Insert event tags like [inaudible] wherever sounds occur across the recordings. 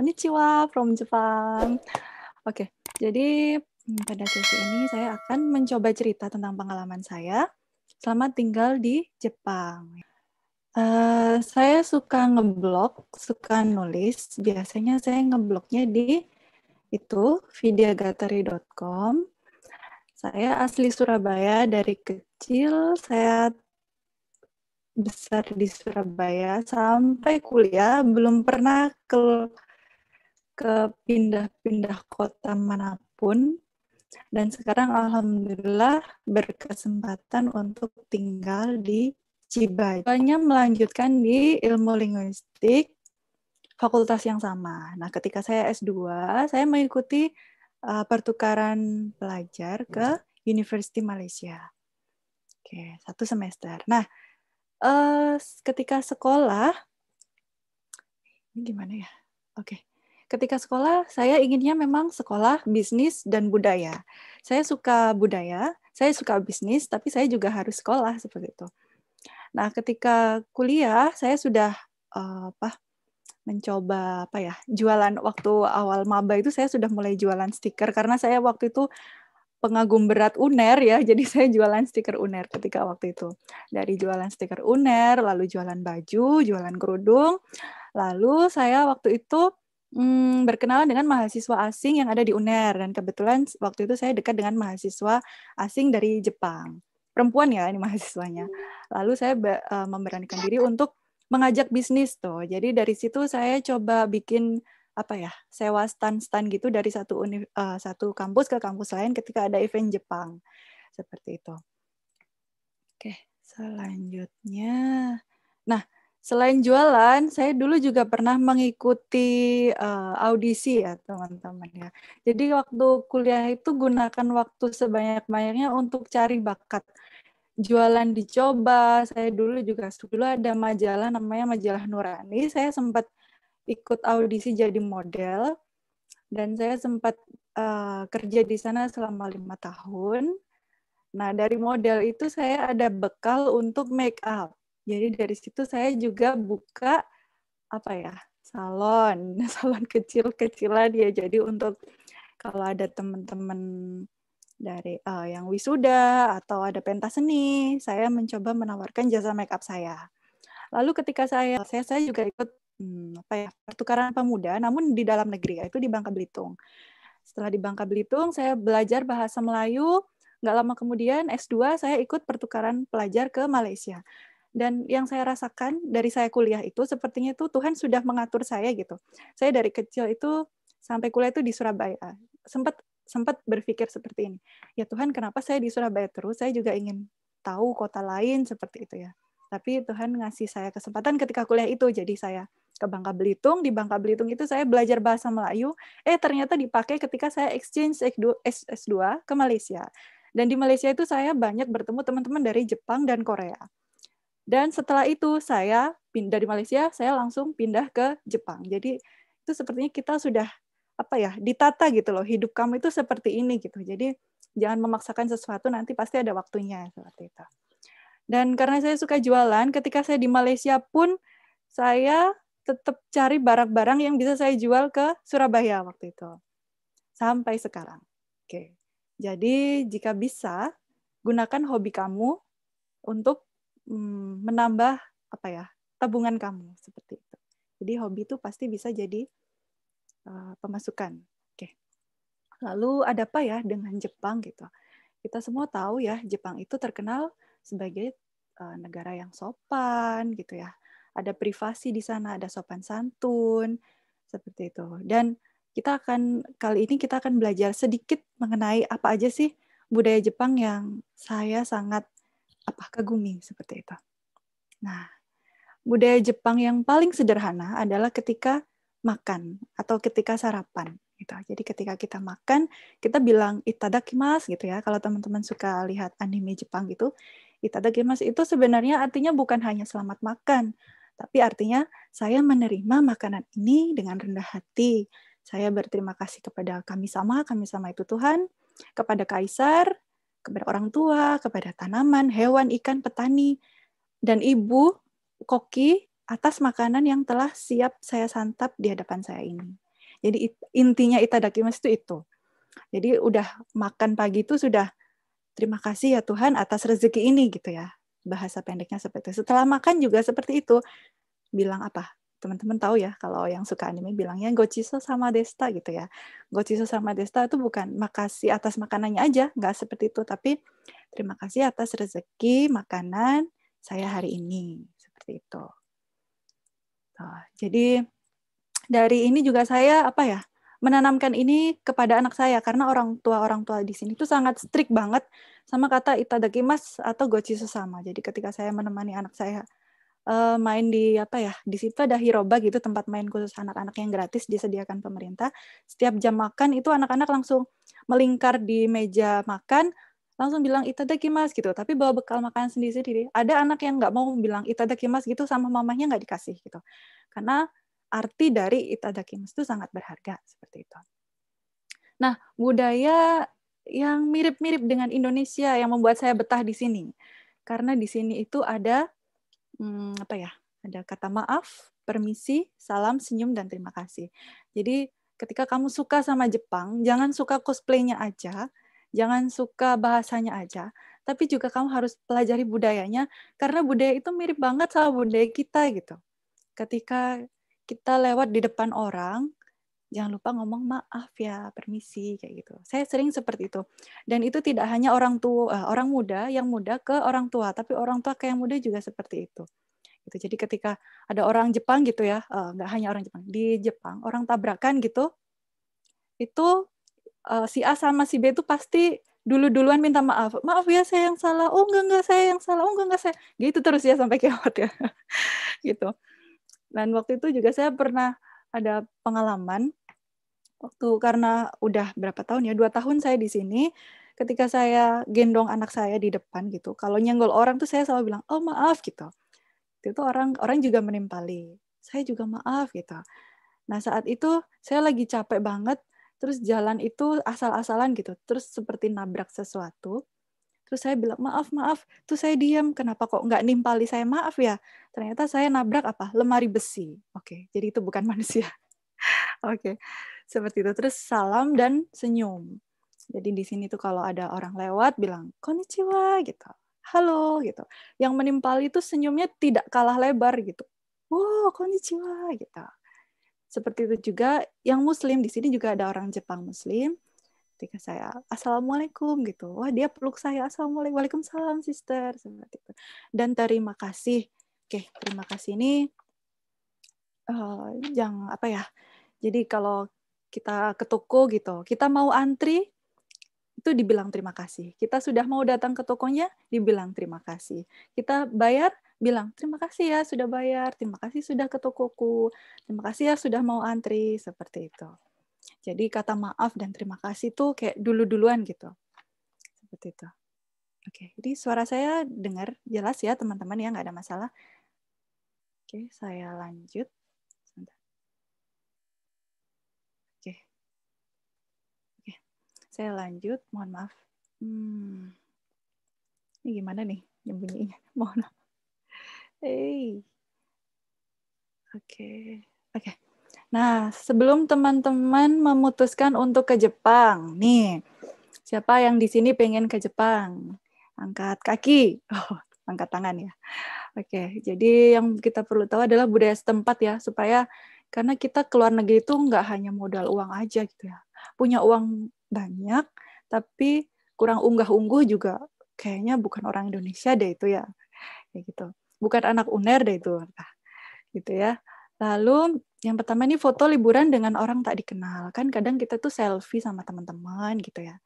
konnichiwa from Jepang. Oke, okay, jadi hmm, pada sesi ini saya akan mencoba cerita tentang pengalaman saya selama tinggal di Jepang. Uh, saya suka ngeblok, suka nulis. Biasanya saya ngebloknya di itu videogatari.com. Saya asli Surabaya dari kecil, saya besar di Surabaya sampai kuliah belum pernah ke ke pindah-pindah kota manapun dan sekarang alhamdulillah berkesempatan untuk tinggal di Cibay. Soalnya melanjutkan di ilmu linguistik fakultas yang sama. Nah, ketika saya S2, saya mengikuti uh, pertukaran pelajar ke University Malaysia. Oke, satu semester. Nah, uh, ketika sekolah ini gimana ya? Oke ketika sekolah saya inginnya memang sekolah bisnis dan budaya. Saya suka budaya, saya suka bisnis, tapi saya juga harus sekolah seperti itu. Nah, ketika kuliah saya sudah uh, apa mencoba apa ya jualan waktu awal maba itu saya sudah mulai jualan stiker karena saya waktu itu pengagum berat UNER ya, [laughs] jadi saya jualan stiker UNER ketika waktu itu. Dari jualan stiker UNER, lalu jualan baju, jualan kerudung, lalu saya waktu itu hmm, berkenalan dengan mahasiswa asing yang ada di UNER dan kebetulan waktu itu saya dekat dengan mahasiswa asing dari Jepang. Perempuan ya ini [laughs] mahasiswanya. Lalu saya uh, memberanikan diri untuk mengajak bisnis tuh. Jadi dari situ saya coba bikin apa ya sewa stand-stand gitu dari satu univ, uh, eh, satu kampus ke kampus lain ketika ada event Jepang seperti itu. Oke, selanjutnya. Nah, Selain jualan, saya dulu juga pernah mengikuti uh, audisi ya teman-teman ya. Jadi waktu kuliah itu gunakan waktu sebanyak-banyaknya untuk cari bakat. Jualan dicoba, saya dulu juga dulu ada majalah namanya majalah Nurani, saya sempat ikut audisi jadi model dan saya sempat uh, kerja di sana selama lima tahun. Nah dari model itu saya ada bekal untuk make up jadi dari situ saya juga buka apa ya salon, [laughs] salon kecil-kecilan ya. Jadi untuk kalau ada teman-teman dari uh, yang wisuda atau ada pentas seni, saya mencoba menawarkan jasa make up saya. Lalu ketika saya saya saya juga ikut hmm, apa ya pertukaran pemuda, namun di dalam negeri yaitu di Bangka Belitung. Setelah di Bangka Belitung, saya belajar bahasa Melayu. Nggak lama kemudian S2 saya ikut pertukaran pelajar ke Malaysia. Dan yang saya rasakan dari saya kuliah itu sepertinya itu Tuhan sudah mengatur saya gitu. Saya dari kecil itu sampai kuliah itu di Surabaya. Sempat sempat berpikir seperti ini. Ya Tuhan, kenapa saya di Surabaya terus? Saya juga ingin tahu kota lain seperti itu ya. Tapi Tuhan ngasih saya kesempatan ketika kuliah itu, jadi saya ke Bangka Belitung. Di Bangka Belitung itu saya belajar bahasa Melayu. Eh ternyata dipakai ketika saya exchange S2 ke Malaysia. Dan di Malaysia itu saya banyak bertemu teman-teman dari Jepang dan Korea. Dan setelah itu saya pindah dari Malaysia, saya langsung pindah ke Jepang. Jadi itu sepertinya kita sudah apa ya ditata gitu loh hidup kamu itu seperti ini gitu jadi jangan memaksakan sesuatu nanti pasti ada waktunya seperti itu dan karena saya suka jualan ketika saya di Malaysia pun saya tetap cari barang-barang yang bisa saya jual ke Surabaya waktu itu sampai sekarang oke jadi jika bisa gunakan hobi kamu untuk hmm, menambah apa ya tabungan kamu seperti itu. Jadi hobi itu pasti bisa jadi uh, pemasukan. Oke. Lalu ada apa ya dengan Jepang gitu? Kita semua tahu ya Jepang itu terkenal sebagai uh, negara yang sopan gitu ya. Ada privasi di sana, ada sopan santun seperti itu. Dan kita akan kali ini kita akan belajar sedikit mengenai apa aja sih budaya Jepang yang saya sangat apa kagumi seperti itu. Nah, budaya Jepang yang paling sederhana adalah ketika makan atau ketika sarapan gitu. Jadi ketika kita makan, kita bilang itadakimasu gitu ya. Kalau teman-teman suka lihat anime Jepang gitu, itadakimasu itu sebenarnya artinya bukan hanya selamat makan, tapi artinya saya menerima makanan ini dengan rendah hati. Saya berterima kasih kepada kami sama, kami sama itu Tuhan, kepada kaisar, kepada orang tua, kepada tanaman, hewan, ikan, petani, dan ibu koki atas makanan yang telah siap saya santap di hadapan saya ini. Jadi intinya itadakimas itu itu. Jadi udah makan pagi itu sudah terima kasih ya Tuhan atas rezeki ini gitu ya. Bahasa pendeknya seperti itu. Setelah makan juga seperti itu. Bilang apa? teman-teman tahu ya kalau yang suka anime bilangnya gochiso sama desta gitu ya gochiso sama desta itu bukan makasih atas makanannya aja nggak seperti itu tapi terima kasih atas rezeki makanan saya hari ini seperti itu jadi dari ini juga saya apa ya menanamkan ini kepada anak saya karena orang tua orang tua di sini itu sangat strict banget sama kata itadakimas atau gochiso sama Jadi ketika saya menemani anak saya uh, main di apa ya di situ ada hiroba gitu tempat main khusus anak-anak yang gratis disediakan pemerintah setiap jam makan itu anak-anak langsung melingkar di meja makan langsung bilang itadakimas gitu tapi bawa bekal makanan sendiri-sendiri ada anak yang nggak mau bilang itadakimas gitu sama mamahnya nggak dikasih gitu karena arti dari itadakimas itu sangat berharga seperti itu nah budaya yang mirip-mirip dengan Indonesia yang membuat saya betah di sini karena di sini itu ada hmm, apa ya ada kata maaf, permisi, salam, senyum dan terima kasih. Jadi ketika kamu suka sama Jepang, jangan suka cosplaynya aja, jangan suka bahasanya aja, tapi juga kamu harus pelajari budayanya karena budaya itu mirip banget sama budaya kita gitu. Ketika kita lewat di depan orang, jangan lupa ngomong maaf ya, permisi kayak gitu. Saya sering seperti itu. Dan itu tidak hanya orang tua, eh, orang muda yang muda ke orang tua, tapi orang tua ke yang muda juga seperti itu. Gitu. Jadi ketika ada orang Jepang gitu ya, eh, nggak hanya orang Jepang, di Jepang orang tabrakan gitu, itu eh, si A sama si B itu pasti dulu-duluan minta maaf. Maaf ya saya yang salah. Oh enggak enggak saya yang salah. Oh enggak enggak saya. Gitu terus ya sampai kiamat [laughs] ya. gitu. Dan waktu itu juga saya pernah ada pengalaman waktu karena udah berapa tahun ya dua tahun saya di sini ketika saya gendong anak saya di depan gitu kalau nyenggol orang tuh saya selalu bilang oh maaf gitu itu orang orang juga menimpali saya juga maaf gitu nah saat itu saya lagi capek banget terus jalan itu asal-asalan gitu terus seperti nabrak sesuatu Terus saya bilang, maaf, maaf. Terus saya diam, kenapa kok nggak nimpali saya maaf ya? Ternyata saya nabrak apa? Lemari besi. Oke, jadi itu bukan [laughs] manusia. Oke, seperti itu. Terus salam dan senyum. Jadi di sini tuh kalau ada orang lewat, bilang, konnichiwa, gitu. Halo, gitu. Yang menimpali itu senyumnya tidak kalah lebar, gitu. Wow, oh, konnichiwa, gitu seperti itu juga yang muslim di sini juga ada orang Jepang muslim ketika saya assalamualaikum gitu wah dia peluk saya assalamualaikum waalaikumsalam sister seperti itu dan terima kasih oke terima kasih ini uh, apa ya jadi kalau kita ke toko gitu kita mau antri itu dibilang terima kasih kita sudah mau datang ke tokonya dibilang terima kasih kita bayar bilang terima kasih ya sudah bayar terima kasih sudah ke tokoku terima kasih ya sudah mau antri seperti itu jadi kata maaf dan terima kasih tuh kayak dulu-duluan gitu. Seperti itu. Oke, jadi suara saya dengar jelas ya teman-teman ya, nggak ada masalah. Oke, saya lanjut. Oke. Oke, saya lanjut. Mohon maaf. Hmm. Ini gimana nih nyembunyinya? [laughs] Mohon maaf. Hey. Oke. Oke. Nah, sebelum teman-teman memutuskan untuk ke Jepang, nih, siapa yang di sini pengen ke Jepang? Angkat kaki. [laughs] Oh, angkat tangan ya. Oke, jadi yang kita perlu tahu adalah budaya setempat ya, supaya karena kita keluar negeri itu nggak hanya modal uang aja gitu ya. Punya uang banyak, tapi kurang unggah-ungguh juga kayaknya bukan orang Indonesia deh itu ya. Kayak gitu. Bukan anak UNER deh itu. Nah, gitu ya. Lalu yang pertama ini foto liburan dengan orang tak dikenal kan kadang kita tuh selfie sama teman-teman gitu ya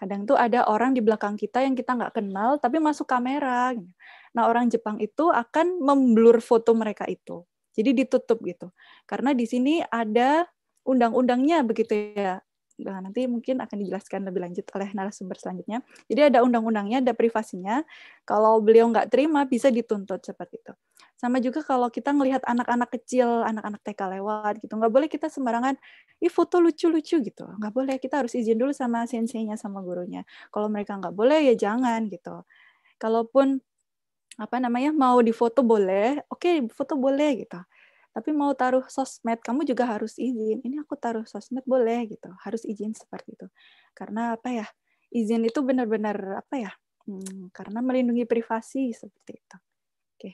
kadang tuh ada orang di belakang kita yang kita nggak kenal tapi masuk kamera gitu. nah orang Jepang itu akan memblur foto mereka itu jadi ditutup gitu karena di sini ada undang-undangnya begitu ya Nah, nanti mungkin akan dijelaskan lebih lanjut oleh narasumber selanjutnya. Jadi ada undang-undangnya, ada privasinya. Kalau beliau nggak terima, bisa dituntut seperti itu. Sama juga kalau kita melihat anak-anak kecil, anak-anak TK lewat gitu, nggak boleh kita sembarangan, ih foto lucu-lucu gitu. Nggak boleh, kita harus izin dulu sama senseinya, sama gurunya. Kalau mereka nggak boleh, ya jangan gitu. Kalaupun apa namanya mau difoto boleh, oke okay, foto boleh gitu tapi mau taruh sosmed kamu juga harus izin ini aku taruh sosmed boleh gitu harus izin seperti itu karena apa ya izin itu benar-benar apa ya hmm, karena melindungi privasi seperti itu oke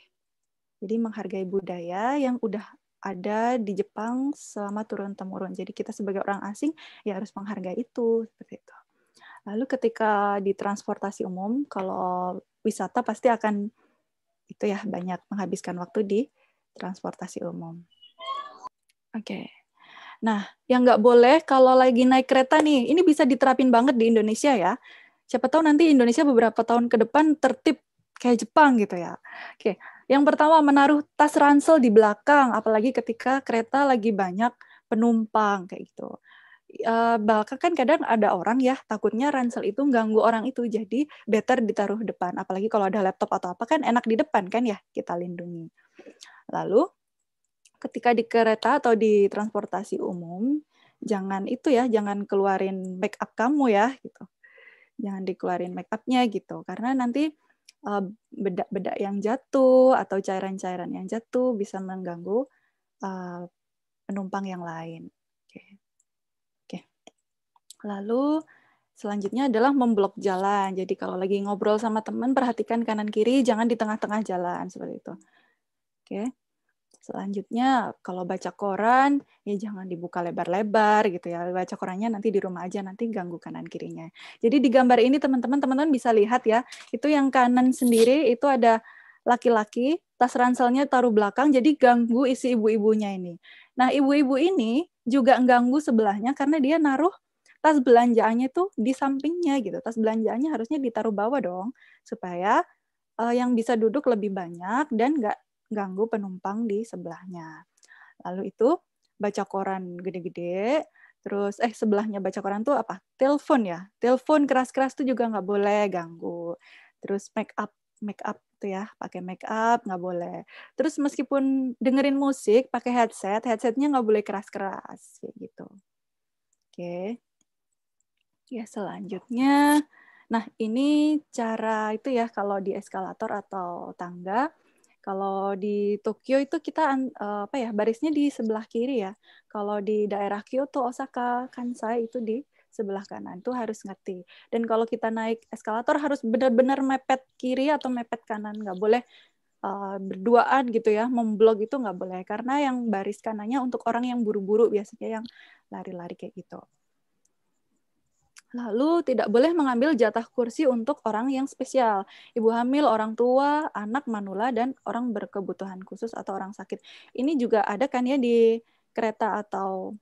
jadi menghargai budaya yang udah ada di Jepang selama turun temurun jadi kita sebagai orang asing ya harus menghargai itu seperti itu lalu ketika di transportasi umum kalau wisata pasti akan itu ya banyak menghabiskan waktu di transportasi umum. Oke. Okay. Nah, yang nggak boleh kalau lagi naik kereta nih, ini bisa diterapin banget di Indonesia ya. Siapa tahu nanti Indonesia beberapa tahun ke depan tertib kayak Jepang gitu ya. Oke, okay. yang pertama menaruh tas ransel di belakang, apalagi ketika kereta lagi banyak penumpang kayak gitu. Uh, e, bahkan kan kadang ada orang ya takutnya ransel itu ganggu orang itu jadi better ditaruh depan apalagi kalau ada laptop atau apa kan enak di depan kan ya kita lindungi Lalu ketika di kereta atau di transportasi umum, jangan itu ya, jangan keluarin make up kamu ya gitu. Jangan dikeluarin make upnya gitu, karena nanti eh, bedak-bedak yang jatuh atau cairan-cairan yang jatuh bisa mengganggu eh, penumpang yang lain. Oke. Lalu selanjutnya adalah memblok jalan. Jadi kalau lagi ngobrol sama teman perhatikan kanan kiri, jangan di tengah-tengah jalan seperti itu. Oke. Selanjutnya, kalau baca koran, ya jangan dibuka lebar-lebar gitu ya. Baca korannya nanti di rumah aja, nanti ganggu kanan kirinya. Jadi di gambar ini teman-teman, teman-teman bisa lihat ya, itu yang kanan sendiri itu ada laki-laki, tas ranselnya taruh belakang, jadi ganggu isi ibu-ibunya ini. Nah, ibu-ibu ini juga ganggu sebelahnya karena dia naruh tas belanjaannya tuh di sampingnya gitu. Tas belanjaannya harusnya ditaruh bawah dong, supaya eh, yang bisa duduk lebih banyak dan nggak ganggu penumpang di sebelahnya. Lalu itu baca koran gede-gede, terus eh sebelahnya baca koran tuh apa? Telepon ya, telepon keras-keras tuh juga nggak boleh ganggu. Terus make up, make up tuh ya, pakai make up nggak boleh. Terus meskipun dengerin musik pakai headset, headsetnya nggak boleh keras-keras kayak gitu. Oke. Ya selanjutnya, nah ini cara itu ya kalau di eskalator atau tangga kalau di Tokyo itu kita uh, apa ya barisnya di sebelah kiri ya. Kalau di daerah Kyoto, Osaka, Kansai itu di sebelah kanan itu harus ngerti. Dan kalau kita naik eskalator harus benar-benar mepet kiri atau mepet kanan, nggak boleh uh, berduaan gitu ya, memblok itu nggak boleh karena yang baris kanannya untuk orang yang buru-buru biasanya yang lari-lari kayak gitu. Lalu tidak boleh mengambil jatah kursi untuk orang yang spesial, ibu hamil, orang tua, anak manula dan orang berkebutuhan khusus atau orang sakit. Ini juga ada kan ya di kereta atau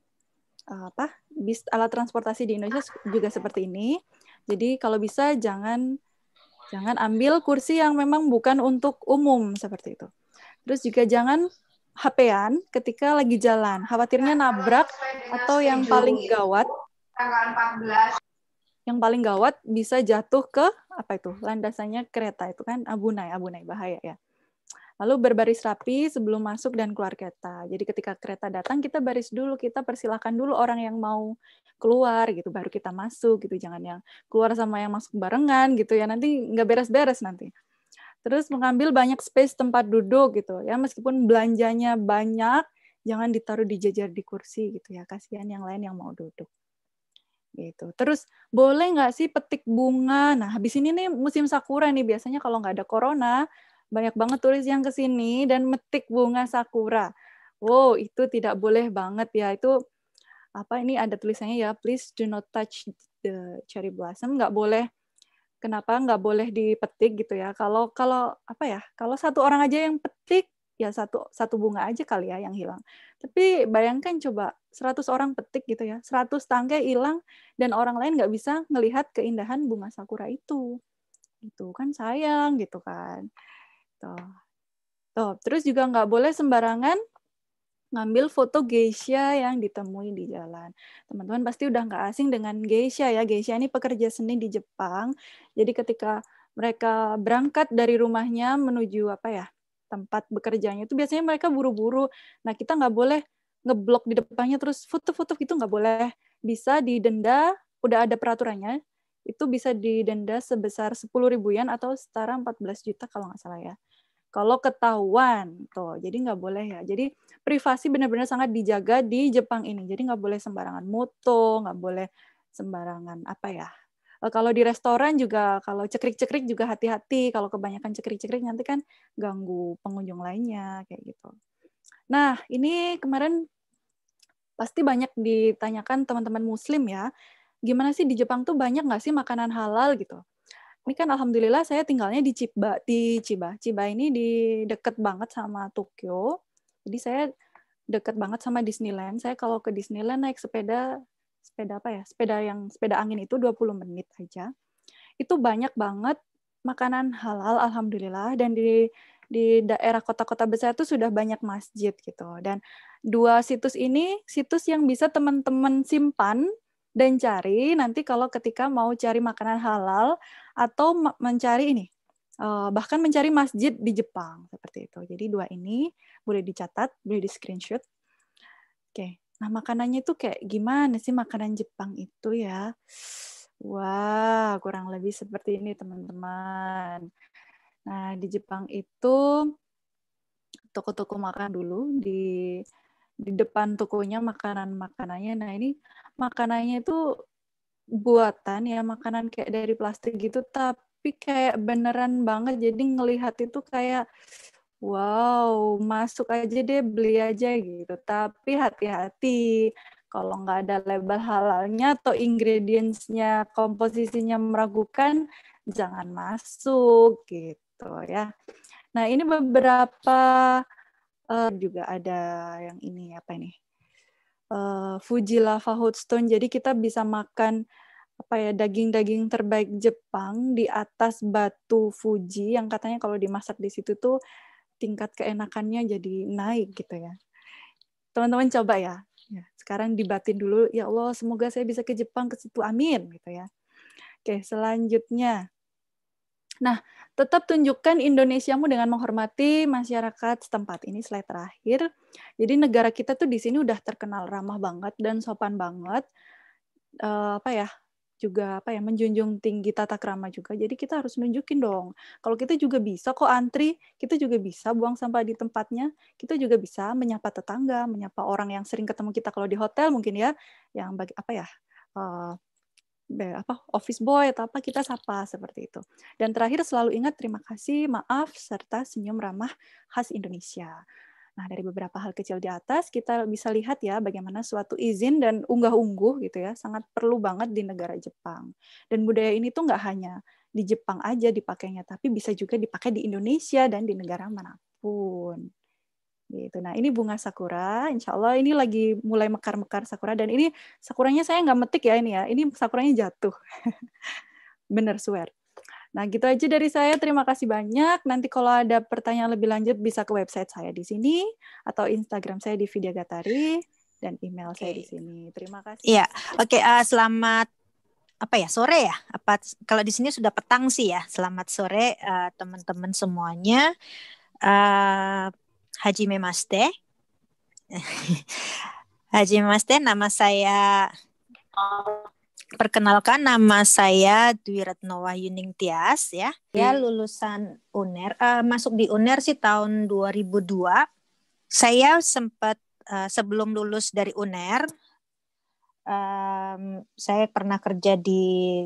eh, apa bis alat transportasi di Indonesia juga seperti ini. Jadi kalau bisa jangan jangan ambil kursi yang memang bukan untuk umum seperti itu. Terus juga jangan HP-an ketika lagi jalan, khawatirnya nabrak atau yang paling gawat 14 yang paling gawat bisa jatuh ke apa itu landasannya kereta itu kan abunai ah, abunai ah, bahaya ya lalu berbaris rapi sebelum masuk dan keluar kereta. Jadi ketika kereta datang kita baris dulu, kita persilahkan dulu orang yang mau keluar gitu, baru kita masuk gitu. Jangan yang keluar sama yang masuk barengan gitu ya, nanti nggak beres-beres nanti. Terus mengambil banyak space tempat duduk gitu ya, meskipun belanjanya banyak, jangan ditaruh di di kursi gitu ya, kasihan yang lain yang mau duduk gitu. Terus boleh nggak sih petik bunga? Nah, habis ini nih musim sakura nih biasanya kalau nggak ada corona banyak banget turis yang ke sini dan metik bunga sakura. Wow, itu tidak boleh banget ya. Itu apa ini ada tulisannya ya, please do not touch the cherry blossom. Nggak boleh kenapa nggak boleh dipetik gitu ya. Kalau kalau apa ya? Kalau satu orang aja yang petik ya satu satu bunga aja kali ya yang hilang. Tapi bayangkan coba 100 orang petik gitu ya, 100 tangkai hilang dan orang lain nggak bisa melihat keindahan bunga sakura itu. Itu kan sayang gitu kan. Tuh. Tuh. Terus juga nggak boleh sembarangan ngambil foto geisha yang ditemui di jalan. Teman-teman pasti udah nggak asing dengan geisha ya. Geisha ini pekerja seni di Jepang. Jadi ketika mereka berangkat dari rumahnya menuju apa ya? tempat bekerjanya itu biasanya mereka buru-buru. Nah kita nggak boleh ngeblok di depannya terus foto-foto gitu nggak boleh. Bisa didenda, udah ada peraturannya, itu bisa didenda sebesar 10 ribu atau setara 14 juta kalau nggak salah ya. Kalau ketahuan tuh, jadi nggak boleh ya. Jadi privasi benar-benar sangat dijaga di Jepang ini. Jadi nggak boleh sembarangan moto, nggak boleh sembarangan apa ya Eh, kalau di restoran juga kalau cekrik-cekrik juga hati-hati kalau kebanyakan cekrik-cekrik nanti kan ganggu pengunjung lainnya kayak gitu. Nah, ini kemarin pasti banyak ditanyakan teman-teman muslim ya, gimana sih di Jepang tuh banyak nggak sih makanan halal gitu? Ini kan alhamdulillah saya tinggalnya di Chiba, di Ciba Chiba ini di deket banget sama Tokyo. Jadi saya deket banget sama Disneyland. Saya kalau ke Disneyland naik sepeda sepeda apa ya sepeda yang sepeda angin itu 20 menit aja itu banyak banget makanan halal alhamdulillah dan di di daerah kota-kota besar itu sudah banyak masjid gitu dan dua situs ini situs yang bisa teman-teman simpan dan cari nanti kalau ketika mau cari makanan halal atau mencari ini eh, bahkan mencari masjid di Jepang seperti itu jadi dua ini boleh dicatat boleh di screenshot oke Nah, makanannya itu kayak gimana sih makanan Jepang itu ya? Wah, kurang lebih seperti ini, teman-teman. Nah, di Jepang itu toko-toko makan dulu di di depan tokonya makanan-makanannya. Nah, ini makanannya itu buatan ya, makanan kayak dari plastik gitu tapi kayak beneran banget jadi ngelihat itu kayak wow, masuk aja deh, beli aja gitu. Tapi hati-hati, kalau nggak ada label halalnya atau ingredientsnya, komposisinya meragukan, jangan masuk gitu ya. Nah ini beberapa uh, juga ada yang ini apa ini uh, eh, Fuji Lava Hot Stone. Jadi kita bisa makan apa ya daging-daging terbaik Jepang di atas batu Fuji yang katanya kalau dimasak di situ tuh tingkat keenakannya jadi naik gitu ya. Teman-teman coba ya. ya. Sekarang dibatin dulu, ya Allah semoga saya bisa ke Jepang ke situ, amin gitu ya. Oke, selanjutnya. Nah, tetap tunjukkan Indonesiamu dengan menghormati masyarakat setempat. Ini slide terakhir. Jadi negara kita tuh di sini udah terkenal ramah banget dan sopan banget. Uh, apa ya? juga apa ya menjunjung tinggi tata krama juga. Jadi kita harus nunjukin dong. Kalau kita juga bisa kok antri, kita juga bisa buang sampah di tempatnya, kita juga bisa menyapa tetangga, menyapa orang yang sering ketemu kita kalau di hotel mungkin ya, yang bagi apa ya? Uh, apa office boy atau apa kita sapa seperti itu. Dan terakhir selalu ingat terima kasih, maaf serta senyum ramah khas Indonesia. Nah, dari beberapa hal kecil di atas kita bisa lihat ya bagaimana suatu izin dan unggah-ungguh gitu ya sangat perlu banget di negara Jepang. Dan budaya ini tuh nggak hanya di Jepang aja dipakainya, tapi bisa juga dipakai di Indonesia dan di negara manapun. Gitu. Nah, ini bunga sakura. Insya Allah ini lagi mulai mekar-mekar sakura. Dan ini sakuranya saya nggak metik ya ini ya. Ini sakuranya jatuh. [laughs] Bener, swear. Nah, gitu aja dari saya. Terima kasih banyak. Nanti kalau ada pertanyaan lebih lanjut bisa ke website saya di sini atau Instagram saya di Vidya Gatari dan email okay. saya di sini. Terima kasih. Iya. Oke, okay, uh, eh, selamat apa ya sore ya apa kalau di sini sudah petang sih ya selamat sore uh, teman-teman semuanya uh, Haji Memaste [laughs] Haji Memaste nama saya oh. Perkenalkan nama saya Dwi Retno Yuning Tias ya. ya lulusan UNER, uh, masuk di UNER sih tahun 2002. Saya sempat uh, sebelum lulus dari UNER um, saya pernah kerja di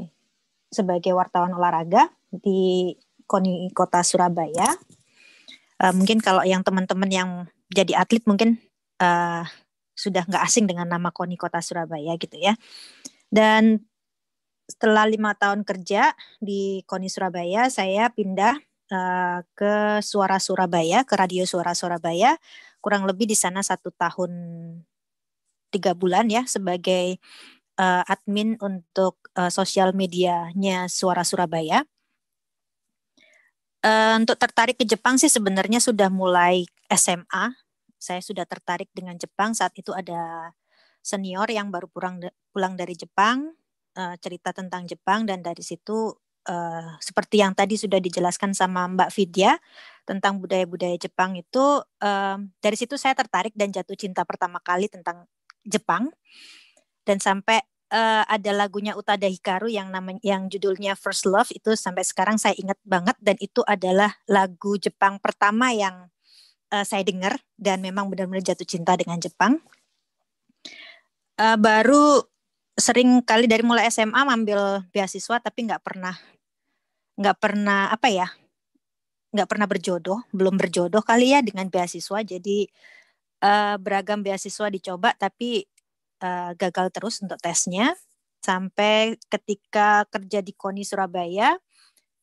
sebagai wartawan olahraga di KONI Kota Surabaya. Uh, mungkin kalau yang teman-teman yang jadi atlet mungkin uh, sudah nggak asing dengan nama KONI Kota Surabaya gitu ya. Dan setelah lima tahun kerja di KONI Surabaya, saya pindah uh, ke Suara Surabaya, ke Radio Suara Surabaya. Kurang lebih di sana satu tahun tiga bulan ya sebagai uh, admin untuk uh, sosial medianya Suara Surabaya. Uh, untuk tertarik ke Jepang sih sebenarnya sudah mulai SMA. Saya sudah tertarik dengan Jepang saat itu ada senior yang baru pulang pulang dari Jepang uh, cerita tentang Jepang dan dari situ uh, seperti yang tadi sudah dijelaskan sama Mbak Vidya tentang budaya-budaya Jepang itu uh, dari situ saya tertarik dan jatuh cinta pertama kali tentang Jepang dan sampai uh, ada lagunya Utada Hikaru yang namanya yang judulnya First Love itu sampai sekarang saya ingat banget dan itu adalah lagu Jepang pertama yang saya dengar dan memang benar-benar jatuh cinta dengan Jepang uh, baru sering kali dari mulai SMA ambil beasiswa tapi nggak pernah nggak pernah apa ya nggak pernah berjodoh belum berjodoh kali ya dengan beasiswa jadi uh, beragam beasiswa dicoba tapi uh, gagal terus untuk tesnya sampai ketika kerja di Koni Surabaya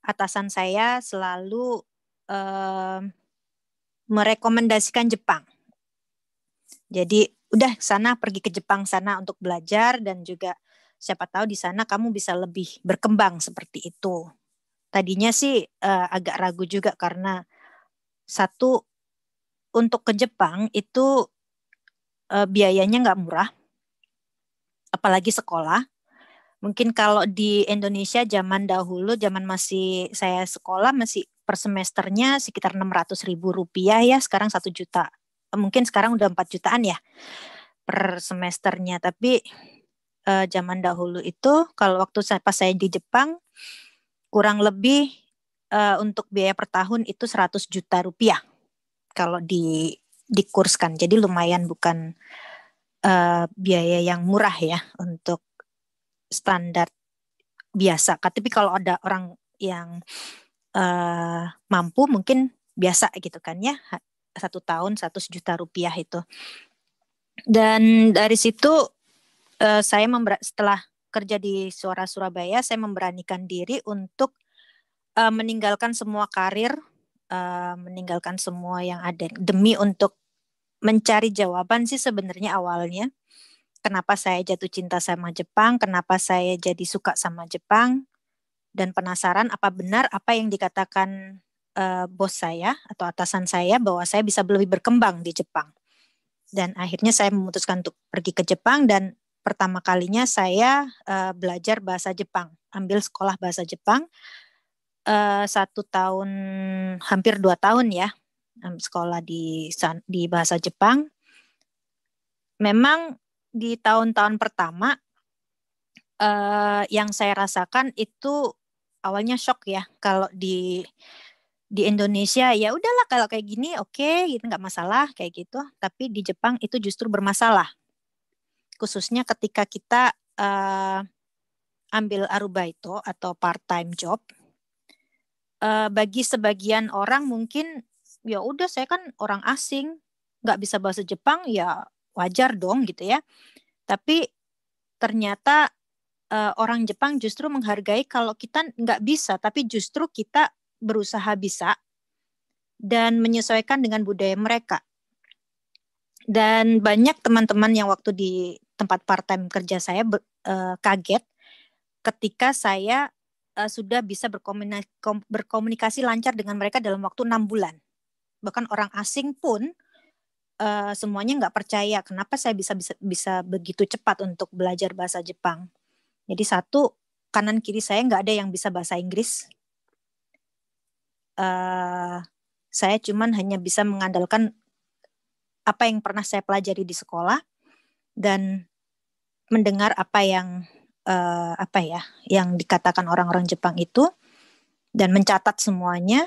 atasan saya selalu uh, merekomendasikan Jepang jadi udah sana pergi ke Jepang sana untuk belajar dan juga siapa tahu di sana kamu bisa lebih berkembang seperti itu. Tadinya sih uh, agak ragu juga karena satu untuk ke Jepang itu uh, biayanya nggak murah, apalagi sekolah. Mungkin kalau di Indonesia zaman dahulu, zaman masih saya sekolah masih per semesternya sekitar 600 ribu rupiah ya, sekarang satu juta mungkin sekarang udah 4 jutaan ya per semesternya tapi uh, zaman dahulu itu kalau waktu saya pas saya di Jepang kurang lebih uh, untuk biaya per tahun itu 100 juta rupiah kalau di dikurskan jadi lumayan bukan uh, biaya yang murah ya untuk standar biasa tapi kalau ada orang yang uh, mampu mungkin biasa gitu kan ya satu tahun 100 juta rupiah itu. Dan dari situ uh, saya member- setelah kerja di Suara Surabaya, saya memberanikan diri untuk uh, meninggalkan semua karir, uh, meninggalkan semua yang ada demi untuk mencari jawaban sih sebenarnya awalnya. Kenapa saya jatuh cinta sama Jepang? Kenapa saya jadi suka sama Jepang? Dan penasaran apa benar apa yang dikatakan Eh, bos saya atau atasan saya bahwa saya bisa lebih berkembang di Jepang. Dan akhirnya saya memutuskan untuk pergi ke Jepang dan pertama kalinya saya uh, belajar bahasa Jepang, ambil sekolah bahasa Jepang uh, satu tahun hampir dua tahun ya um, sekolah di di bahasa Jepang. Memang di tahun-tahun pertama uh, yang saya rasakan itu awalnya shock ya kalau di di Indonesia ya udahlah kalau kayak gini oke okay, gitu nggak masalah kayak gitu tapi di Jepang itu justru bermasalah khususnya ketika kita uh, ambil arubaito atau part time job uh, bagi sebagian orang mungkin ya udah saya kan orang asing nggak bisa bahasa Jepang ya wajar dong gitu ya tapi ternyata uh, orang Jepang justru menghargai kalau kita nggak bisa tapi justru kita berusaha bisa dan menyesuaikan dengan budaya mereka. Dan banyak teman-teman yang waktu di tempat part time kerja saya ber, e, eh, kaget ketika saya e, sudah bisa berkomunikasi, berkomunikasi lancar dengan mereka dalam waktu enam bulan. Bahkan orang asing pun e, semuanya nggak percaya kenapa saya bisa bisa bisa begitu cepat untuk belajar bahasa Jepang. Jadi satu kanan kiri saya nggak ada yang bisa bahasa Inggris uh, saya cuman hanya bisa mengandalkan apa yang pernah saya pelajari di sekolah dan mendengar apa yang uh, apa ya yang dikatakan orang-orang Jepang itu dan mencatat semuanya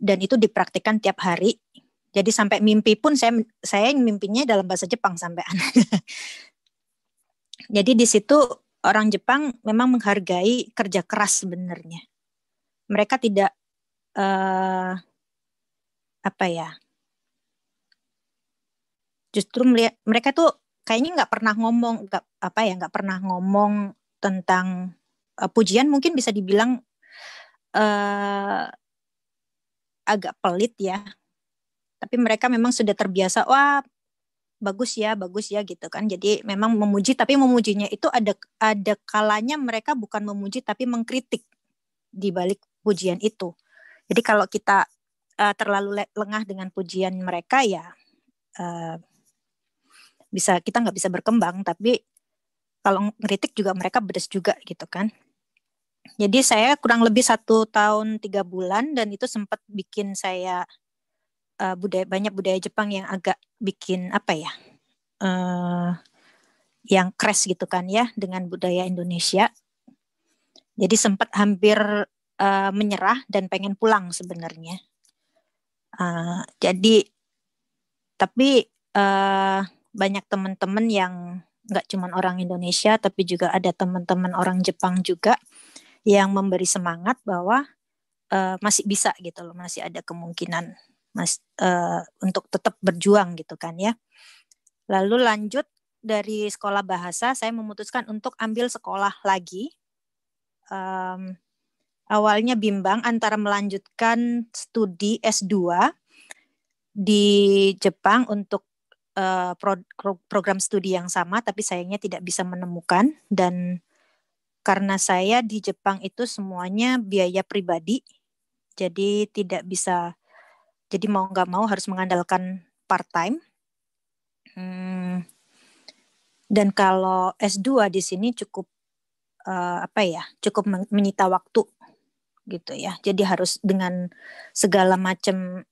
dan itu dipraktikkan tiap hari. Jadi sampai mimpi pun saya saya mimpinya dalam bahasa Jepang sampai [laughs] Jadi di situ orang Jepang memang menghargai kerja keras sebenarnya. Mereka tidak uh, apa ya? Justru melihat mereka tuh kayaknya nggak pernah ngomong, nggak apa ya, nggak pernah ngomong tentang uh, pujian. Mungkin bisa dibilang uh, agak pelit ya. Tapi mereka memang sudah terbiasa. Wah bagus ya, bagus ya gitu kan. Jadi memang memuji tapi memujinya itu ada ada kalanya mereka bukan memuji tapi mengkritik di balik pujian itu. Jadi kalau kita uh, terlalu lengah dengan pujian mereka ya uh, bisa kita nggak bisa berkembang. Tapi kalau ngeritik juga mereka beres juga gitu kan. Jadi saya kurang lebih satu tahun tiga bulan dan itu sempat bikin saya uh, budaya banyak budaya Jepang yang agak bikin apa ya uh, yang crash gitu kan ya dengan budaya Indonesia. Jadi sempat hampir uh, menyerah dan pengen pulang sebenarnya. Uh, jadi tapi uh, banyak teman-teman yang nggak cuma orang Indonesia tapi juga ada teman-teman orang Jepang juga yang memberi semangat bahwa uh, masih bisa gitu loh masih ada kemungkinan mas uh, untuk tetap berjuang gitu kan ya lalu lanjut dari sekolah bahasa saya memutuskan untuk ambil sekolah lagi um, awalnya bimbang antara melanjutkan studi S2 di Jepang untuk uh, pro program studi yang sama tapi sayangnya tidak bisa menemukan dan karena saya di Jepang itu semuanya biaya pribadi jadi tidak bisa jadi mau nggak mau harus mengandalkan part time hmm, dan kalau S2 di sini cukup uh, apa ya cukup menyita waktu gitu ya. Jadi harus dengan segala macam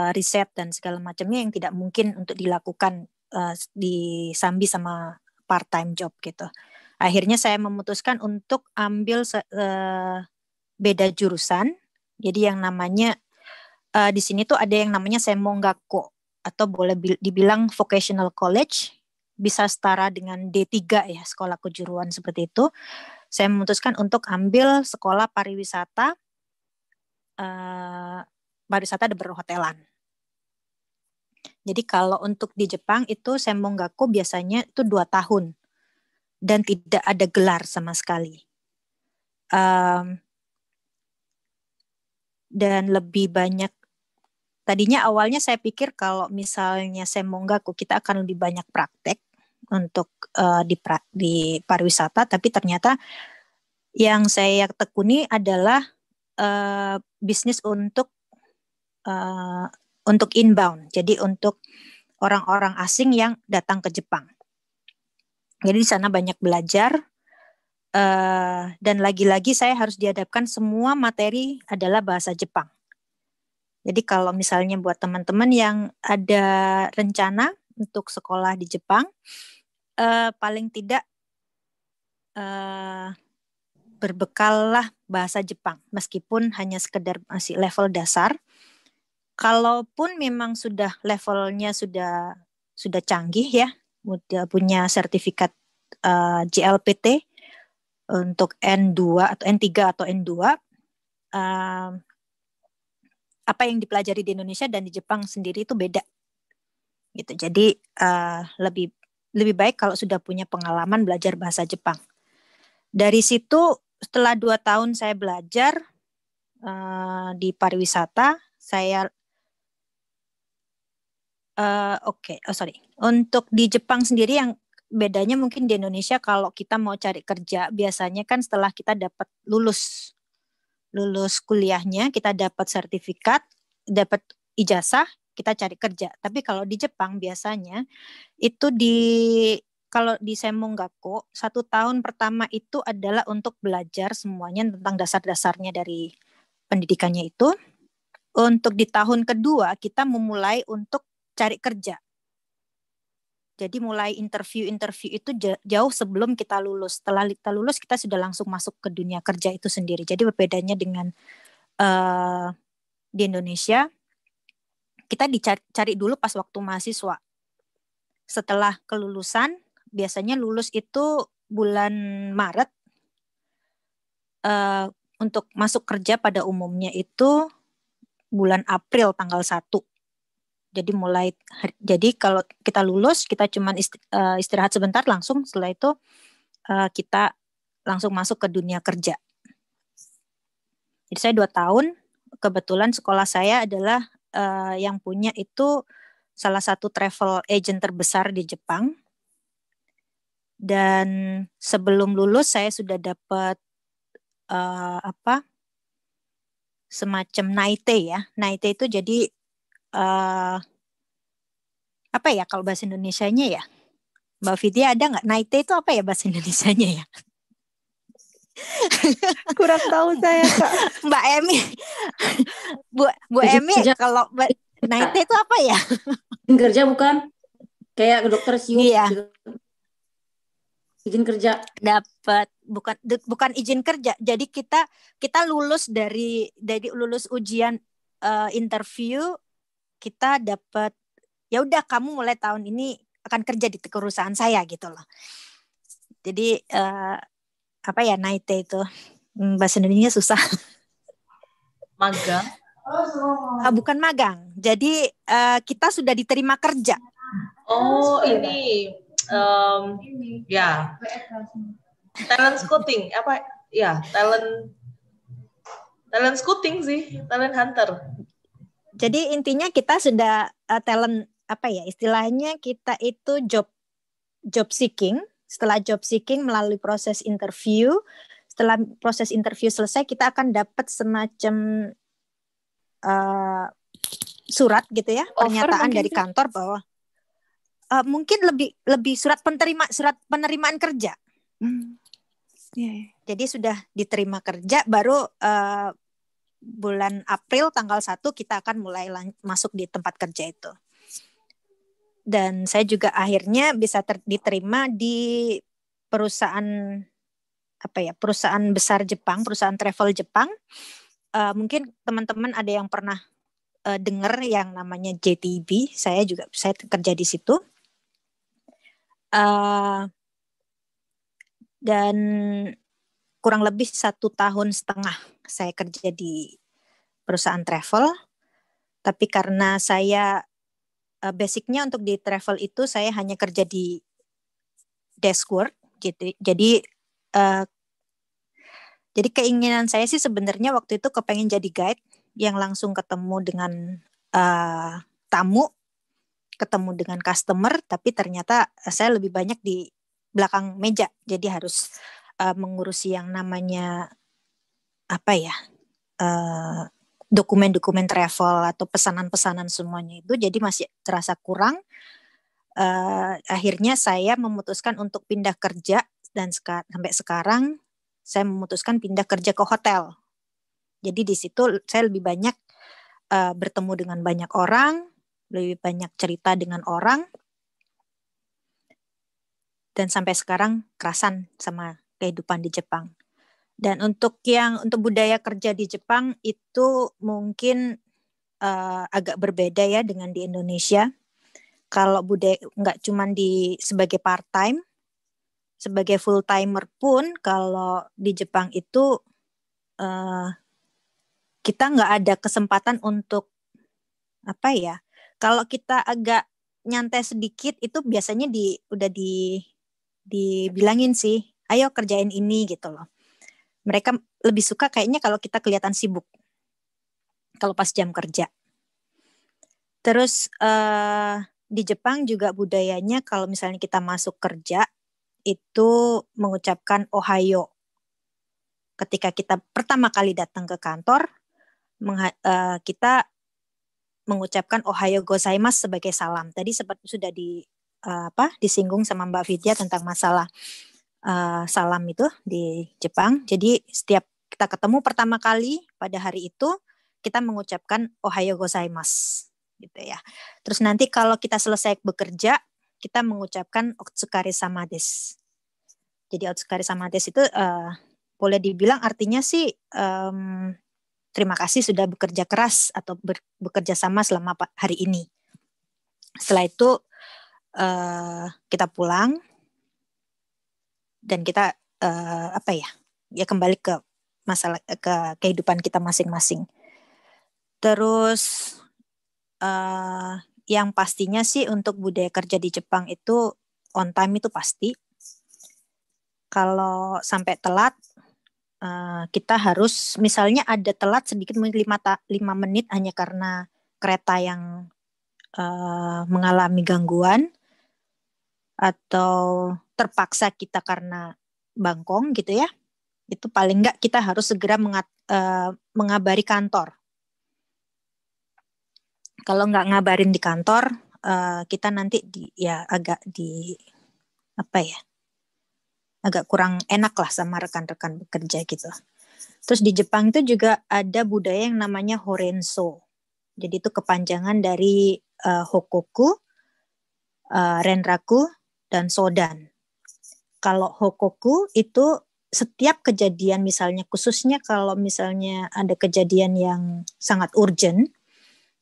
uh, riset dan segala macamnya yang tidak mungkin untuk dilakukan uh, eh, sambil sama part time job gitu. Akhirnya saya memutuskan untuk ambil uh, beda jurusan. Jadi yang namanya uh, di sini tuh ada yang namanya Semongako atau boleh dibilang vocational college bisa setara dengan D3 ya sekolah kejuruan seperti itu. Saya memutuskan untuk ambil sekolah pariwisata Eh, pariwisata dan berhotelan. Jadi kalau untuk di Jepang itu sembonggaku biasanya itu dua tahun dan tidak ada gelar sama sekali. Um, dan lebih banyak tadinya awalnya saya pikir kalau misalnya sembonggaku kita akan lebih banyak praktek untuk uh, di, pra, di pariwisata tapi ternyata yang saya tekuni adalah Eh, bisnis untuk uh, untuk inbound, jadi untuk orang-orang asing yang datang ke Jepang. Jadi di sana banyak belajar uh, dan lagi-lagi saya harus dihadapkan semua materi adalah bahasa Jepang. Jadi kalau misalnya buat teman-teman yang ada rencana untuk sekolah di Jepang, uh, paling tidak uh, berbekallah bahasa Jepang meskipun hanya sekedar masih eh, level dasar. Kalaupun memang sudah levelnya sudah sudah canggih ya, sudah punya sertifikat uh, eh, JLPT untuk N2 atau N3 atau N2 uh, eh, apa yang dipelajari di Indonesia dan di Jepang sendiri itu beda gitu jadi uh, lebih lebih baik kalau sudah punya pengalaman belajar bahasa Jepang dari situ setelah dua tahun saya belajar uh, di pariwisata, saya uh, oke, okay. oh sorry, untuk di Jepang sendiri yang bedanya mungkin di Indonesia kalau kita mau cari kerja biasanya kan setelah kita dapat lulus lulus kuliahnya kita dapat sertifikat, dapat ijazah, kita cari kerja. Tapi kalau di Jepang biasanya itu di kalau di Semonggaku satu tahun pertama itu adalah untuk belajar semuanya tentang dasar-dasarnya dari pendidikannya itu. Untuk di tahun kedua kita memulai untuk cari kerja. Jadi mulai interview-interview itu jauh sebelum kita lulus. Setelah kita lulus kita sudah langsung masuk ke dunia kerja itu sendiri. Jadi berbedanya dengan uh, di Indonesia kita dicari dulu pas waktu mahasiswa. Setelah kelulusan biasanya lulus itu bulan Maret uh, untuk masuk kerja pada umumnya itu bulan April tanggal 1. Jadi mulai jadi kalau kita lulus kita cuma eh, istirahat sebentar langsung setelah itu uh, kita langsung masuk ke dunia kerja. Jadi saya dua tahun kebetulan sekolah saya adalah uh, yang punya itu salah satu travel agent terbesar di Jepang dan sebelum lulus saya sudah dapat uh, apa semacam naite ya naite itu jadi uh, apa ya kalau bahasa Indonesia-nya ya Mbak Fitia ada nggak naite itu apa ya bahasa Indonesia-nya ya [laughs] kurang tahu saya kak Mbak Emi Bu Bu Emi kalau naite itu apa ya kerja bukan kayak dokter sih iya. Gitu izin kerja dapat bukan bukan izin kerja jadi kita kita lulus dari dari lulus ujian uh, interview kita dapat ya udah kamu mulai tahun ini akan kerja di perusahaan saya gitu loh jadi uh, apa ya naite itu hmm, bahasa Indonesia susah [laughs] magang ah bukan magang jadi uh, kita sudah diterima kerja oh ini um, ini ya talent scouting apa ya talent talent scouting sih talent hunter jadi intinya kita sudah uh, talent apa ya istilahnya kita itu job job seeking setelah job seeking melalui proses interview setelah proses interview selesai kita akan dapat semacam uh, surat gitu ya offer pernyataan dari kantor bahwa uh, mungkin lebih lebih surat penerima surat penerimaan kerja. Hmm. Yeah, iya. Jadi sudah diterima kerja baru uh, bulan April tanggal 1 kita akan mulai masuk di tempat kerja itu. Dan saya juga akhirnya bisa diterima di perusahaan apa ya, perusahaan besar Jepang, perusahaan travel Jepang. Uh, mungkin teman-teman ada yang pernah uh, dengar yang namanya JTB. Saya juga saya kerja di situ. Eh, dan kurang lebih satu tahun setengah saya kerja di perusahaan travel. Tapi karena saya uh, basicnya untuk di travel itu saya hanya kerja di desk work, gitu. Jadi uh, jadi keinginan saya sih sebenarnya waktu itu kepengen jadi guide yang langsung ketemu dengan uh, tamu ketemu dengan customer tapi ternyata eh, saya lebih banyak di belakang meja jadi harus uh, mengurusi yang namanya apa ya uh, dokumen-dokumen travel atau pesanan-pesanan semuanya itu jadi masih terasa kurang uh, akhirnya saya memutuskan untuk pindah kerja dan seka sampai sekarang saya memutuskan pindah kerja ke hotel jadi di situ saya lebih banyak uh, bertemu dengan banyak orang lebih banyak cerita dengan orang dan sampai sekarang kerasan sama kehidupan di Jepang. Dan untuk yang untuk budaya kerja di Jepang itu mungkin uh, agak berbeda ya dengan di Indonesia. Kalau budaya nggak cuman di sebagai part time, sebagai full timer pun kalau di Jepang itu uh, kita nggak ada kesempatan untuk apa ya kalau kita agak nyantai sedikit itu biasanya di udah di dibilangin sih, ayo kerjain ini gitu loh. Mereka lebih suka kayaknya kalau kita kelihatan sibuk. Kalau pas jam kerja. Terus uh, di Jepang juga budayanya kalau misalnya kita masuk kerja itu mengucapkan ohayo. Ketika kita pertama kali datang ke kantor, uh, kita mengucapkan ohayo gozaimasu sebagai salam. Tadi seperti sudah di uh, apa disinggung sama Mbak Vidya tentang masalah uh, salam itu di Jepang. Jadi setiap kita ketemu pertama kali pada hari itu kita mengucapkan ohayo gozaimasu gitu ya. Terus nanti kalau kita selesai bekerja kita mengucapkan otsukare sama des. Jadi otsukare sama des itu uh, boleh dibilang artinya sih um, terima kasih sudah bekerja keras atau bekerja sama selama hari ini. Setelah itu uh, kita pulang dan kita uh, apa ya? Ya kembali ke masalah ke kehidupan kita masing-masing. Terus uh, yang pastinya sih untuk budaya kerja di Jepang itu on time itu pasti. Kalau sampai telat uh, kita harus misalnya ada telat sedikit mungkin lima ta- lima menit hanya karena kereta yang uh, mengalami gangguan atau terpaksa kita karena bangkong gitu ya itu paling nggak kita harus segera mengat, uh, mengabari kantor kalau nggak ngabarin di kantor uh, kita nanti di ya agak di apa ya agak kurang enak lah sama rekan-rekan bekerja gitu. Terus di Jepang itu juga ada budaya yang namanya horenso. Jadi itu kepanjangan dari uh, hokoku, uh, renraku, dan sodan. Kalau hokoku itu setiap kejadian misalnya khususnya kalau misalnya ada kejadian yang sangat urgent,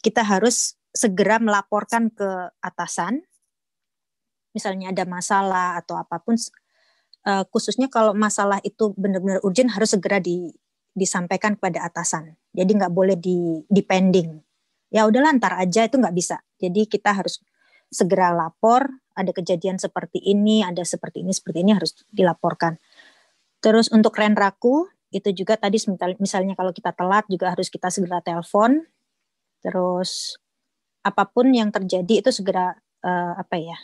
kita harus segera melaporkan ke atasan. Misalnya ada masalah atau apapun uh, khususnya kalau masalah itu benar-benar urgent harus segera di, disampaikan kepada atasan. Jadi nggak boleh di, depending. pending. Ya udah lantar aja itu nggak bisa. Jadi kita harus segera lapor ada kejadian seperti ini, ada seperti ini, seperti ini harus dilaporkan. Terus untuk renraku itu juga tadi misalnya kalau kita telat juga harus kita segera telepon. Terus apapun yang terjadi itu segera uh, apa ya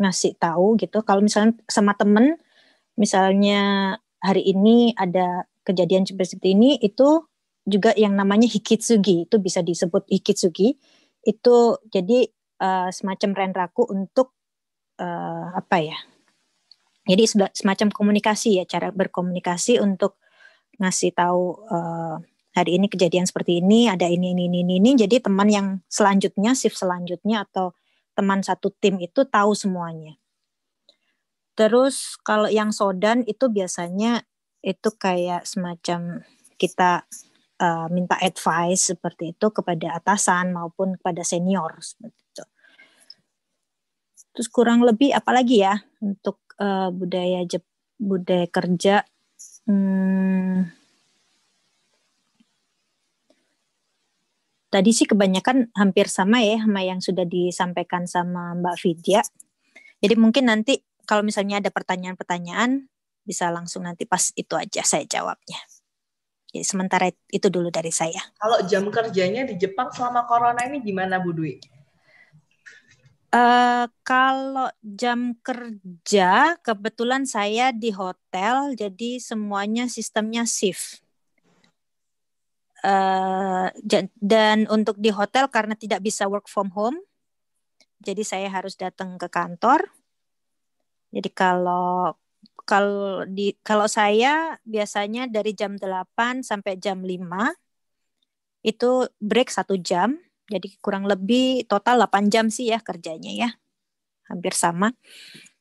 ngasih tahu gitu kalau misalnya sama temen misalnya hari ini ada kejadian seperti ini itu juga yang namanya hikitsugi itu bisa disebut hikitsugi itu jadi uh, semacam renraku untuk uh, apa ya jadi semacam komunikasi ya cara berkomunikasi untuk ngasih tahu uh, hari ini kejadian seperti ini ada ini ini ini ini jadi teman yang selanjutnya shift selanjutnya atau teman satu tim itu tahu semuanya. Terus kalau yang sodan itu biasanya itu kayak semacam kita uh, minta advice seperti itu kepada atasan maupun kepada senior seperti itu. Terus kurang lebih apalagi ya untuk uh, budaya budaya kerja hmm, Tadi sih kebanyakan hampir sama ya sama yang sudah disampaikan sama Mbak Vidya. Jadi mungkin nanti kalau misalnya ada pertanyaan-pertanyaan bisa langsung nanti pas itu aja saya jawabnya. Jadi sementara itu dulu dari saya. Kalau jam kerjanya di Jepang selama corona ini gimana Bu Dwi? Uh, kalau jam kerja, kebetulan saya di hotel, jadi semuanya sistemnya shift uh, dan untuk di hotel karena tidak bisa work from home, jadi saya harus datang ke kantor. Jadi kalau kalau di kalau saya biasanya dari jam 8 sampai jam 5 itu break satu jam. Jadi kurang lebih total 8 jam sih ya kerjanya ya. Hampir sama.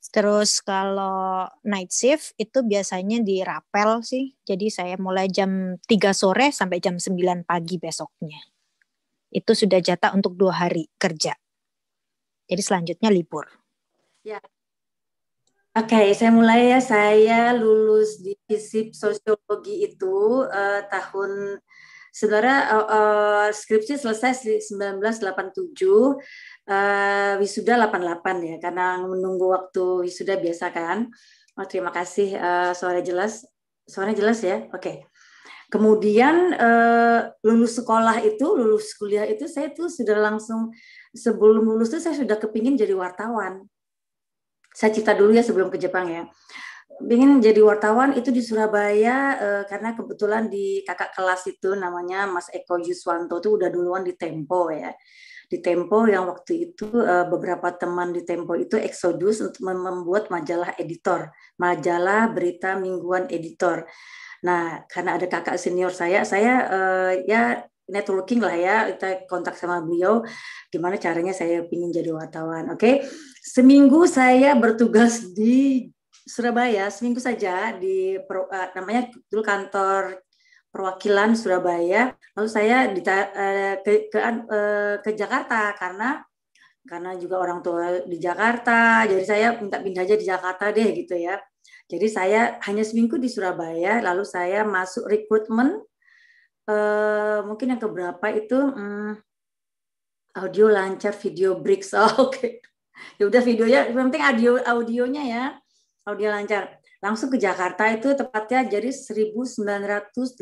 Terus kalau night shift itu biasanya di rapel sih. Jadi saya mulai jam 3 sore sampai jam 9 pagi besoknya. Itu sudah jatah untuk dua hari kerja. Jadi selanjutnya libur. Ya. Oke, okay, saya mulai ya. Saya lulus di FISIP Sosiologi itu uh, tahun Saudara uh, eh, uh, eh, skripsi selesai 1987, uh, eh, wisuda 88 ya karena menunggu waktu wisuda biasa kan. Oh, terima kasih uh, suara jelas. Suara jelas ya. Oke. Okay. Kemudian uh, lulus sekolah itu, lulus kuliah itu saya itu sudah langsung sebelum lulus tuh saya sudah kepingin jadi wartawan. Saya cerita dulu ya sebelum ke Jepang ya ingin jadi wartawan itu di Surabaya eh, karena kebetulan di kakak kelas itu namanya Mas Eko Yuswanto itu udah duluan di Tempo ya di Tempo yang waktu itu eh, beberapa teman di Tempo itu eksodus untuk membuat majalah editor, majalah berita mingguan editor. Nah, karena ada kakak senior saya, saya eh, ya networking lah ya, kita kontak sama beliau, gimana caranya saya ingin jadi wartawan. Oke, okay? seminggu saya bertugas di Surabaya seminggu saja di per, uh, namanya dulu kantor perwakilan Surabaya. Lalu saya dita, uh, ke ke, uh, ke Jakarta karena karena juga orang tua di Jakarta. Jadi saya minta pindah aja di Jakarta deh gitu ya. Jadi saya hanya seminggu di Surabaya. Lalu saya masuk rekrutmen uh, mungkin yang keberapa itu um, audio lancar video bricks. [laughs] Oh, Oke. Okay ya udah videonya penting audio audionya ya kalau dia lancar langsung ke Jakarta itu tepatnya jadi 1988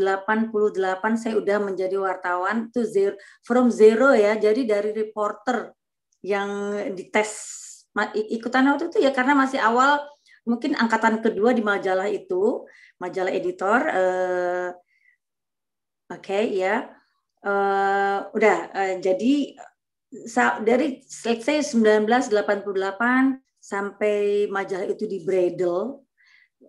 saya udah menjadi wartawan itu zero, from zero ya jadi dari reporter yang dites ikutan waktu itu ya karena masih awal mungkin angkatan kedua di majalah itu majalah editor uh, oke okay, ya uh, udah uh, jadi dari let's say 1988 sampai majalah itu di Bredel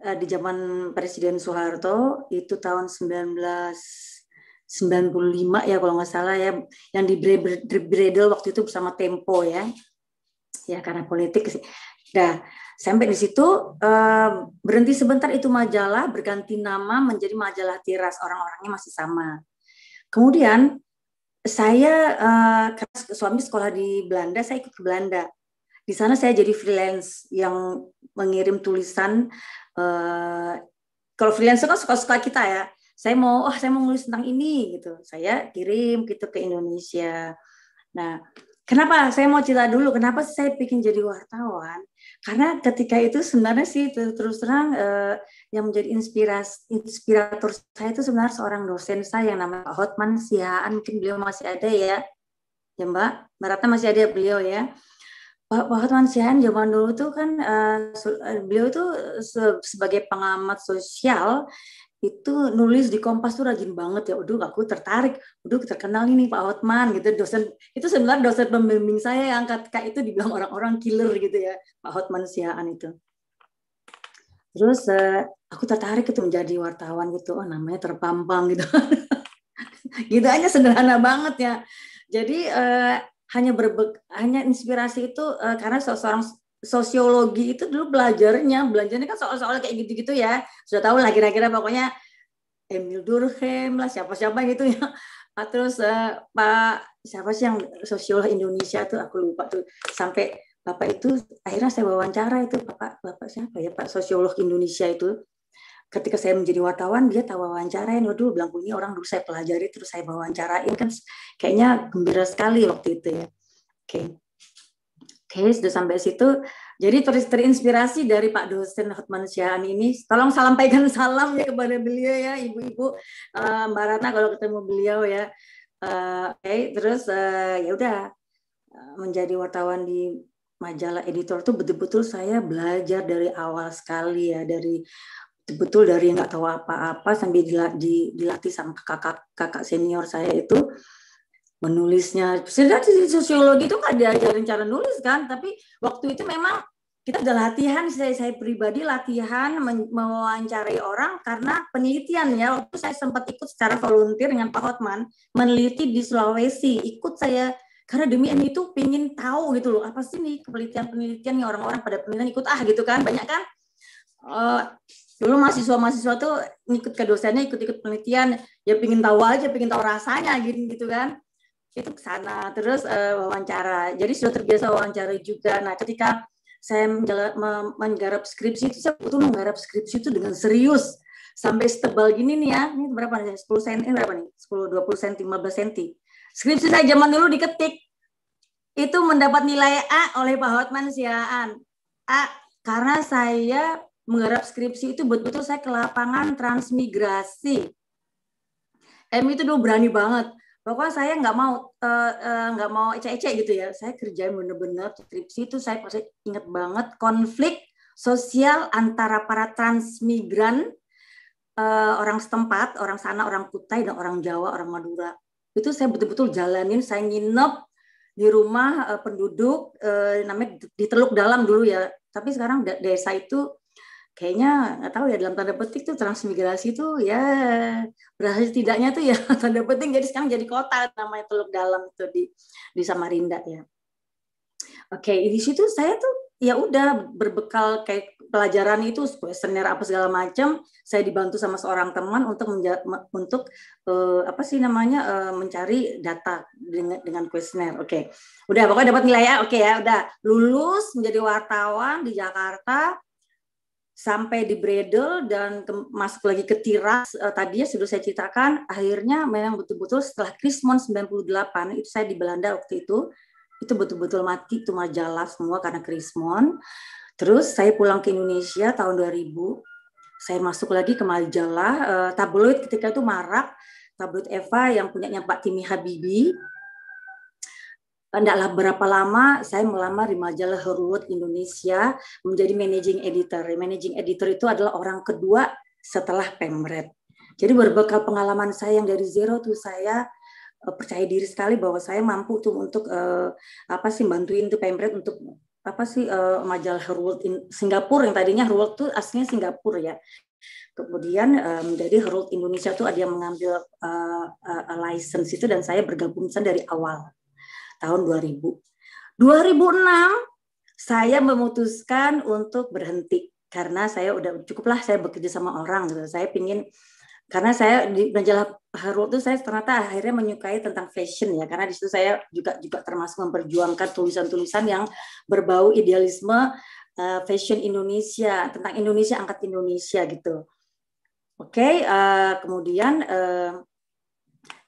eh, di zaman Presiden Soeharto itu tahun 1995 ya kalau nggak salah ya yang di Bredel waktu itu bersama Tempo ya ya karena politik Nah, sampai di situ eh, berhenti sebentar itu majalah berganti nama menjadi majalah tiras orang-orangnya masih sama. Kemudian saya eh, suami sekolah di Belanda, saya ikut ke Belanda di sana saya jadi freelance yang mengirim tulisan uh, kalau freelance kan suka-suka kita ya saya mau oh saya mau nulis tentang ini gitu saya kirim gitu ke Indonesia nah kenapa saya mau cerita dulu kenapa saya bikin jadi wartawan karena ketika itu sebenarnya sih terus terang eh, yang menjadi inspirasi inspirator saya itu sebenarnya seorang dosen saya yang namanya Hotman Siaan mungkin beliau masih ada ya ya Mbak Mbak masih ada beliau ya Pak Hotman Sihan zaman dulu tuh kan uh, beliau itu eh, se sebagai pengamat sosial itu nulis di Kompas tuh rajin banget ya. Udah aku tertarik, udah terkenal ini Pak Hotman gitu. Dosen itu sebenarnya dosen pembimbing saya yang kayak itu dibilang orang-orang killer gitu ya Pak Hotman siaan itu. Terus uh, aku tertarik itu menjadi wartawan gitu. Oh namanya terpampang gitu. [laughs] gitu aja sederhana banget ya. Jadi uh, hanya berbe hanya inspirasi itu uh, karena seorang sosiologi itu dulu belajarnya belajarnya kan soal-soal kayak gitu-gitu ya sudah tahu lah kira-kira pokoknya Emil Durkheim lah siapa-siapa gitu ya [laughs] ah, terus uh, Pak siapa sih yang sosiolog Indonesia tuh aku lupa tuh sampai Bapak itu akhirnya saya wawancara itu Bapak Bapak siapa ya Pak sosiolog Indonesia itu ketika saya menjadi wartawan dia tahu wawancarain waduh bilang ini orang dulu saya pelajari terus saya wawancarain kan kayaknya gembira sekali waktu itu ya oke okay. oke okay, sudah sampai situ jadi terus terinspirasi dari Pak dosen Syahan ini tolong sampaikan [laughs] salam ya kepada beliau ya ibu-ibu uh, Mbak Ratna kalau ketemu beliau ya uh, oke okay, terus uh, ya udah menjadi wartawan di majalah editor tuh betul-betul saya belajar dari awal sekali ya dari betul dari nggak tahu apa-apa sambil dilatih sama kakak kakak senior saya itu menulisnya. Sebenarnya di sosiologi itu kan diajarin cara nulis kan, tapi waktu itu memang kita ada latihan saya saya pribadi latihan mewawancarai orang karena penelitian ya waktu saya sempat ikut secara volunteer dengan Pak Hotman meneliti di Sulawesi ikut saya karena demi ini itu pengen tahu gitu loh apa sih nih penelitian penelitian yang orang-orang pada penelitian ikut ah gitu kan banyak kan eh, dulu mahasiswa-mahasiswa tuh ngikut ke dosennya ikut-ikut penelitian ya pingin tahu aja pingin tahu rasanya gitu gitu kan itu ke sana terus uh, wawancara jadi sudah terbiasa wawancara juga nah ketika saya menggarap skripsi itu saya betul menggarap skripsi itu dengan serius sampai setebal gini nih ya ini berapa nih 10 cm berapa nih 10 20 cm 15 cm skripsi saya zaman dulu diketik itu mendapat nilai A oleh Pak Hotman Siaan A karena saya menggarap skripsi itu betul-betul saya ke lapangan transmigrasi. M itu dulu berani banget. Pokoknya saya nggak mau e, nggak uh, uh, mau ecek-ecek gitu ya. Saya kerjain bener-bener skripsi itu saya pasti ingat banget konflik sosial antara para transmigran uh, orang setempat, orang sana, orang Kutai dan orang Jawa, orang Madura. Itu saya betul-betul jalanin, saya nginep di rumah uh, penduduk uh, namanya di Teluk Dalam dulu ya. Tapi sekarang desa itu kayaknya nggak tahu ya dalam tanda petik tuh transmigrasi ya, tuh ya berhasil tidaknya tuh ya tanda petik jadi sekarang jadi kota namanya Teluk Dalam itu di di Samarinda ya. Oke, okay, di situ saya tuh ya udah berbekal kayak pelajaran itu kuesioner apa segala macam, saya dibantu sama seorang teman untuk untuk uh, apa sih namanya uh, mencari data dengan dengan kuesioner. Oke. Okay. Udah pokoknya dapat nilai ya. Oke okay, ya, udah. Lulus menjadi wartawan di Jakarta sampai di bredel dan ke, masuk lagi ke tiras uh, tadi ya sudah saya ceritakan akhirnya memang betul-betul setelah Krismon 98 itu saya di Belanda waktu itu itu betul-betul mati cuma jelas semua karena Krismon terus saya pulang ke Indonesia tahun 2000 saya masuk lagi ke majalah uh, tabloid ketika itu marak tabloid Eva yang punya Pak Timi habibi Tidaklah berapa lama saya melamar di majalah Herwood Indonesia menjadi managing editor. Managing editor itu adalah orang kedua setelah Pemret. Jadi berbekal pengalaman saya yang dari zero tuh saya eh, percaya diri sekali bahwa saya mampu tuh untuk uh, apa sih bantuin tuh Pemret untuk apa sih uh, majalah Herald in Singapura yang tadinya Herald tuh aslinya Singapura ya. Kemudian menjadi um, Herald Indonesia tuh ada yang mengambil uh, uh, license itu dan saya bergabung dari awal tahun 2000. 2006 saya memutuskan untuk berhenti karena saya udah cukuplah saya bekerja sama orang gitu. Saya pingin karena saya di majalah Harul itu saya ternyata akhirnya menyukai tentang fashion ya karena di situ saya juga juga termasuk memperjuangkan tulisan-tulisan yang berbau idealisme uh, fashion Indonesia tentang Indonesia angkat Indonesia gitu. Oke, okay, uh, eh, kemudian uh,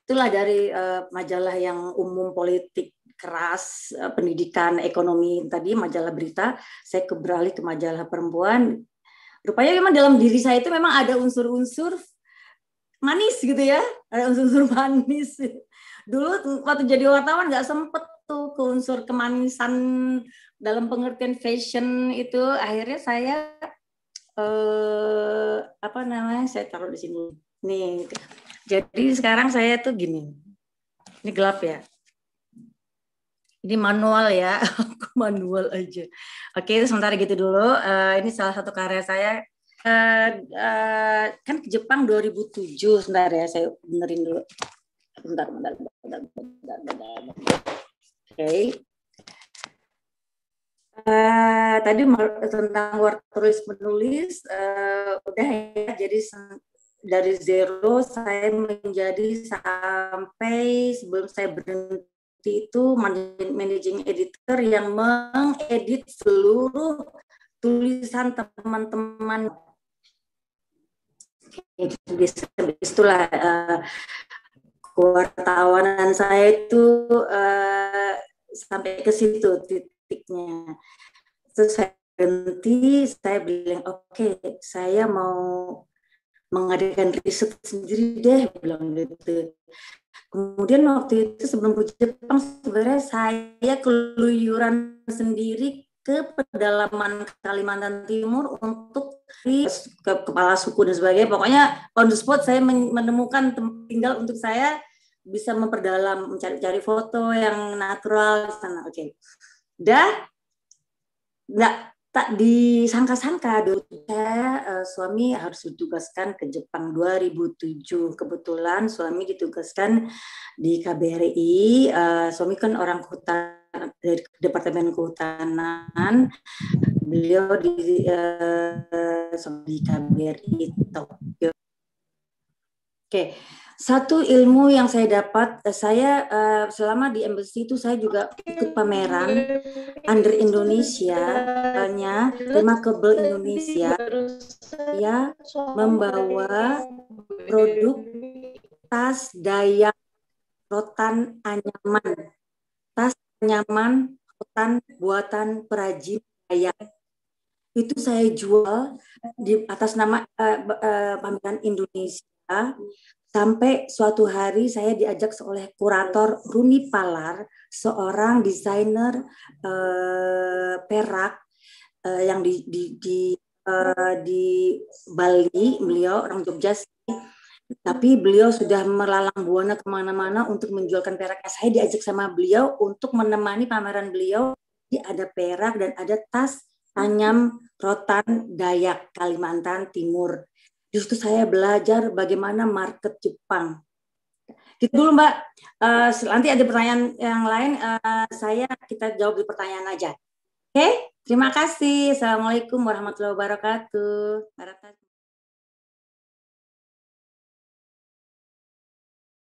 itulah dari uh, majalah yang umum politik keras eh, pendidikan ekonomi tadi majalah berita saya beralih ke majalah perempuan rupanya memang dalam diri saya itu memang ada unsur-unsur manis gitu ya ada unsur-unsur [laughs] manis dulu waktu jadi wartawan nggak sempet tuh ke unsur kemanisan dalam pengertian fashion itu akhirnya saya eh, apa namanya saya taruh di sini nih jadi sekarang saya tuh gini ini gelap ya ini manual ya, [laughs] aku manual aja. Oke, sementara gitu dulu. Uh, ini salah satu karya saya. Uh, uh, kan ke Jepang 2007, sebentar ya, saya benerin dulu. Bentar, bentar, bentar, bentar, bentar. bentar. Oke. Uh, tadi tentang war tulis menulis uh, udah ya jadi dari zero saya menjadi sampai sebelum saya berhenti itu managing editor yang mengedit seluruh tulisan teman-teman itulah eh, kewartawanan saya itu eh, sampai ke situ titiknya terus saya berhenti saya bilang oke okay, saya mau mengadakan riset sendiri deh bilang gitu Kemudian waktu itu sebelum ke Jepang sebenarnya saya keluyuran sendiri ke pedalaman Kalimantan Timur untuk di ke kepala suku dan sebagainya. Pokoknya on the spot saya menemukan tempat tinggal untuk saya bisa memperdalam mencari-cari foto yang natural sana. Oke. Okay. Dah nggak tak disangka-sangka dulu saya eh, suami harus ditugaskan ke Jepang 2007 kebetulan suami ditugaskan di KBRI eh, suami kan orang kehutanan dari Departemen Kehutanan beliau di uh, di KBRI Tokyo oke okay satu ilmu yang saya dapat, eh, saya uh, selama di embassy itu saya juga ikut pameran Under Indonesia, hanya Remarkable Indonesia, ya membawa produk tas daya rotan anyaman, tas anyaman rotan buatan perajin daya itu saya jual di atas nama uh, uh, pameran Indonesia Sampai suatu hari saya diajak oleh kurator Runi Palar, seorang desainer eh, Perak eh, yang di di di, eh, di Bali, beliau orang Jogja sih. Tapi beliau sudah melalang buana kemana-mana untuk menjualkan perak. Nah, saya diajak sama beliau untuk menemani pameran beliau. Ada perak dan ada tas tanyam rotan Dayak Kalimantan Timur justru saya belajar bagaimana market Jepang. Gitu dulu Mbak. Uh, nanti ada pertanyaan yang lain, uh, saya kita jawab di pertanyaan aja. Oke, okay? terima kasih. Assalamualaikum warahmatullahi wabarakatuh.